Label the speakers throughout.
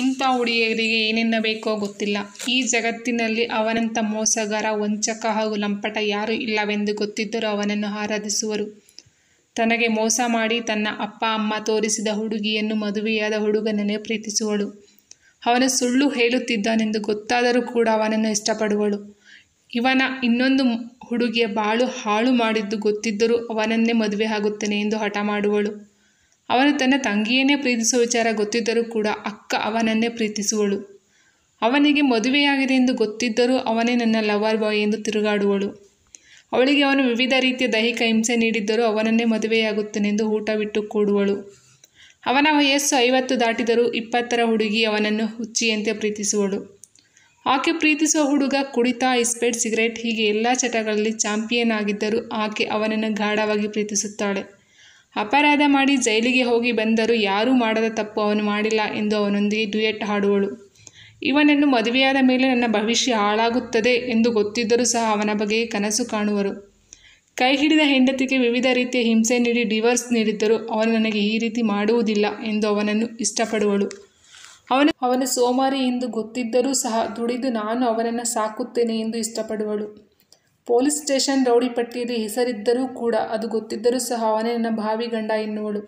Speaker 1: ಇಂಥ ಹುಡುಗಿಯರಿಗೆ ಏನೇನು ಬೇಕೋ ಗೊತ್ತಿಲ್ಲ ಈ ಜಗತ್ತಿನಲ್ಲಿ ಅವನಂಥ ಮೋಸಗಾರ ವಂಚಕ ಹಾಗೂ ಲಂಪಟ ಯಾರೂ ಇಲ್ಲವೆಂದು ಗೊತ್ತಿದ್ದರೂ ಅವನನ್ನು ಆರಾಧಿಸುವರು ತನಗೆ ಮೋಸ ಮಾಡಿ ತನ್ನ ಅಪ್ಪ ಅಮ್ಮ ತೋರಿಸಿದ ಹುಡುಗಿಯನ್ನು ಮದುವೆಯಾದ ಹುಡುಗನನ್ನೇ ಪ್ರೀತಿಸುವಳು ಅವನು ಸುಳ್ಳು ಹೇಳುತ್ತಿದ್ದಾನೆಂದು ಗೊತ್ತಾದರೂ ಕೂಡ ಅವನನ್ನು ಇಷ್ಟಪಡುವಳು ಇವನ ಇನ್ನೊಂದು ಹುಡುಗಿಯ ಬಾಳು ಹಾಳು ಮಾಡಿದ್ದು ಗೊತ್ತಿದ್ದರೂ ಅವನನ್ನೇ ಮದುವೆ ಆಗುತ್ತೇನೆ ಎಂದು ಹಠ ಮಾಡುವಳು ಅವನು ತನ್ನ ತಂಗಿಯನ್ನೇ ಪ್ರೀತಿಸುವ ವಿಚಾರ ಗೊತ್ತಿದ್ದರೂ ಕೂಡ ಅಕ್ಕ ಅವನನ್ನೇ ಪ್ರೀತಿಸುವಳು ಅವನಿಗೆ ಮದುವೆಯಾಗಿದೆ ಎಂದು ಗೊತ್ತಿದ್ದರೂ ಅವನೇ ನನ್ನ ಲವರ್ ಬಾಯ್ ಎಂದು ತಿರುಗಾಡುವಳು ಅವಳಿಗೆ ಅವನು ವಿವಿಧ ರೀತಿಯ ದೈಹಿಕ ಹಿಂಸೆ ನೀಡಿದ್ದರೂ ಅವನನ್ನೇ ಎಂದು ಊಟ ಬಿಟ್ಟು ಕೂಡುವಳು ಅವನ ವಯಸ್ಸು ಐವತ್ತು ದಾಟಿದರೂ ಇಪ್ಪತ್ತರ ಹುಡುಗಿ ಅವನನ್ನು ಹುಚ್ಚಿಯಂತೆ ಪ್ರೀತಿಸುವಳು ಆಕೆ ಪ್ರೀತಿಸುವ ಹುಡುಗ ಕುಡಿತ ಇಸ್ಪೆಟ್ ಸಿಗರೇಟ್ ಹೀಗೆ ಎಲ್ಲ ಚಟಗಳಲ್ಲಿ ಚಾಂಪಿಯನ್ ಆಗಿದ್ದರೂ ಆಕೆ ಅವನನ್ನು ಗಾಢವಾಗಿ ಪ್ರೀತಿಸುತ್ತಾಳೆ ಅಪರಾಧ ಮಾಡಿ ಜೈಲಿಗೆ ಹೋಗಿ ಬಂದರೂ ಯಾರೂ ಮಾಡದ ತಪ್ಪು ಅವನು ಮಾಡಿಲ್ಲ ಎಂದು ಅವನೊಂದಿಗೆ ಡ್ಯೂಯೆಟ್ ಹಾಡುವಳು ಇವನನ್ನು ಮದುವೆಯಾದ ಮೇಲೆ ನನ್ನ ಭವಿಷ್ಯ ಹಾಳಾಗುತ್ತದೆ ಎಂದು ಗೊತ್ತಿದ್ದರೂ ಸಹ ಅವನ ಬಗ್ಗೆ ಕನಸು ಕಾಣುವರು ಕೈ ಹಿಡಿದ ಹೆಂಡತಿಗೆ ವಿವಿಧ ರೀತಿಯ ಹಿಂಸೆ ನೀಡಿ ಡಿವೋರ್ಸ್ ನೀಡಿದ್ದರೂ ಅವನು ನನಗೆ ಈ ರೀತಿ ಮಾಡುವುದಿಲ್ಲ ಎಂದು ಅವನನ್ನು ಇಷ್ಟಪಡುವಳು ಅವನು ಅವನು ಸೋಮಾರಿ ಎಂದು ಗೊತ್ತಿದ್ದರೂ ಸಹ ದುಡಿದು ನಾನು ಅವನನ್ನು ಸಾಕುತ್ತೇನೆ ಎಂದು ಇಷ್ಟಪಡುವಳು ಪೊಲೀಸ್ ಸ್ಟೇಷನ್ ರೌಡಿ ಪಟ್ಟಿಯಲ್ಲಿ ಹೆಸರಿದ್ದರೂ ಕೂಡ ಅದು ಗೊತ್ತಿದ್ದರೂ ಸಹ ಅವನೇ ನನ್ನ ಭಾವಿ ಗಂಡ ಎನ್ನುವಳು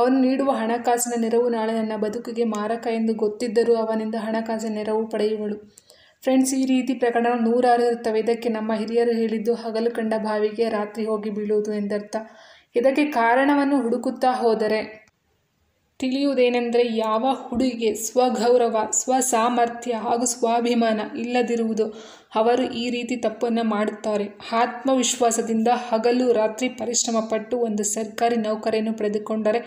Speaker 1: ಅವನು ನೀಡುವ ಹಣಕಾಸಿನ ನೆರವು ನಾಳೆ ನನ್ನ ಬದುಕಿಗೆ ಮಾರಕ ಎಂದು ಗೊತ್ತಿದ್ದರೂ ಅವನಿಂದ ಹಣಕಾಸಿನ ನೆರವು ಪಡೆಯುವಳು ಫ್ರೆಂಡ್ಸ್ ಈ ರೀತಿ ಪ್ರಕರಣ ನೂರಾರು ಇರುತ್ತವೆ ಇದಕ್ಕೆ ನಮ್ಮ ಹಿರಿಯರು ಹೇಳಿದ್ದು ಹಗಲು ಕಂಡ ಬಾವಿಗೆ ರಾತ್ರಿ ಹೋಗಿ ಬೀಳುವುದು ಎಂದರ್ಥ ಇದಕ್ಕೆ ಕಾರಣವನ್ನು ಹುಡುಕುತ್ತಾ ಹೋದರೆ ತಿಳಿಯುವುದೇನೆಂದರೆ ಯಾವ ಹುಡುಗಿಗೆ ಸ್ವಗೌರವ ಸ್ವಸಾಮರ್ಥ್ಯ ಹಾಗೂ ಸ್ವಾಭಿಮಾನ ಇಲ್ಲದಿರುವುದು ಅವರು ಈ ರೀತಿ ತಪ್ಪನ್ನು ಮಾಡುತ್ತಾರೆ ಆತ್ಮವಿಶ್ವಾಸದಿಂದ ಹಗಲು ರಾತ್ರಿ ಪರಿಶ್ರಮ ಪಟ್ಟು ಒಂದು ಸರ್ಕಾರಿ ನೌಕರಿಯನ್ನು ಪಡೆದುಕೊಂಡರೆ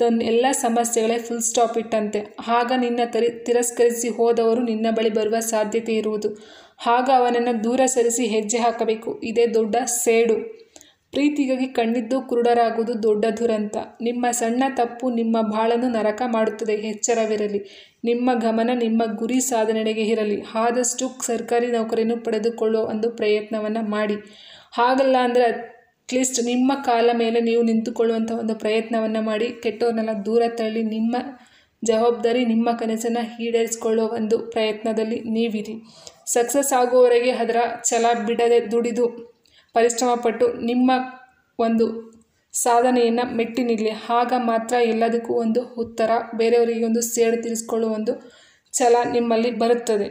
Speaker 1: ತನ್ನ ಎಲ್ಲ ಸಮಸ್ಯೆಗಳೇ ಫುಲ್ ಸ್ಟಾಪ್ ಇಟ್ಟಂತೆ ಆಗ ನಿನ್ನ ತರಿ ತಿರಸ್ಕರಿಸಿ ಹೋದವರು ನಿನ್ನ ಬಳಿ ಬರುವ ಸಾಧ್ಯತೆ ಇರುವುದು ಆಗ ಅವನನ್ನು ದೂರ ಸರಿಸಿ ಹೆಜ್ಜೆ ಹಾಕಬೇಕು ಇದೇ ದೊಡ್ಡ ಸೇಡು ಪ್ರೀತಿಗಾಗಿ ಕಣ್ಣಿದ್ದು ಕುರುಡರಾಗುವುದು ದೊಡ್ಡ ದುರಂತ ನಿಮ್ಮ ಸಣ್ಣ ತಪ್ಪು ನಿಮ್ಮ ಬಾಳನ್ನು ನರಕ ಮಾಡುತ್ತದೆ ಎಚ್ಚರವಿರಲಿ ನಿಮ್ಮ ಗಮನ ನಿಮ್ಮ ಗುರಿ ಸಾಧನೆಗೆ ಇರಲಿ ಆದಷ್ಟು ಸರ್ಕಾರಿ ನೌಕರಿಯನ್ನು ಪಡೆದುಕೊಳ್ಳೋ ಒಂದು ಪ್ರಯತ್ನವನ್ನು ಮಾಡಿ ಹಾಗಲ್ಲ ಅಂದರೆ ಅಟ್ಲೀಸ್ಟ್ ನಿಮ್ಮ ಕಾಲ ಮೇಲೆ ನೀವು ನಿಂತುಕೊಳ್ಳುವಂಥ ಒಂದು ಪ್ರಯತ್ನವನ್ನು ಮಾಡಿ ಕೆಟ್ಟವ್ರನ್ನೆಲ್ಲ ದೂರ ತಳ್ಳಿ ನಿಮ್ಮ ಜವಾಬ್ದಾರಿ ನಿಮ್ಮ ಕನಸನ್ನು ಈಡೇರಿಸಿಕೊಳ್ಳೋ ಒಂದು ಪ್ರಯತ್ನದಲ್ಲಿ ನೀವಿರಿ ಸಕ್ಸಸ್ ಆಗುವವರೆಗೆ ಅದರ ಛಲ ಬಿಡದೆ ದುಡಿದು ಪರಿಶ್ರಮಪಟ್ಟು ನಿಮ್ಮ ಒಂದು ಸಾಧನೆಯನ್ನು ಮೆಟ್ಟಿ ನಿಲ್ಲಿ ಆಗ ಮಾತ್ರ ಎಲ್ಲದಕ್ಕೂ ಒಂದು ಉತ್ತರ ಬೇರೆಯವರಿಗೆ ಒಂದು ಸೇಡು ಒಂದು ಛಲ ನಿಮ್ಮಲ್ಲಿ ಬರುತ್ತದೆ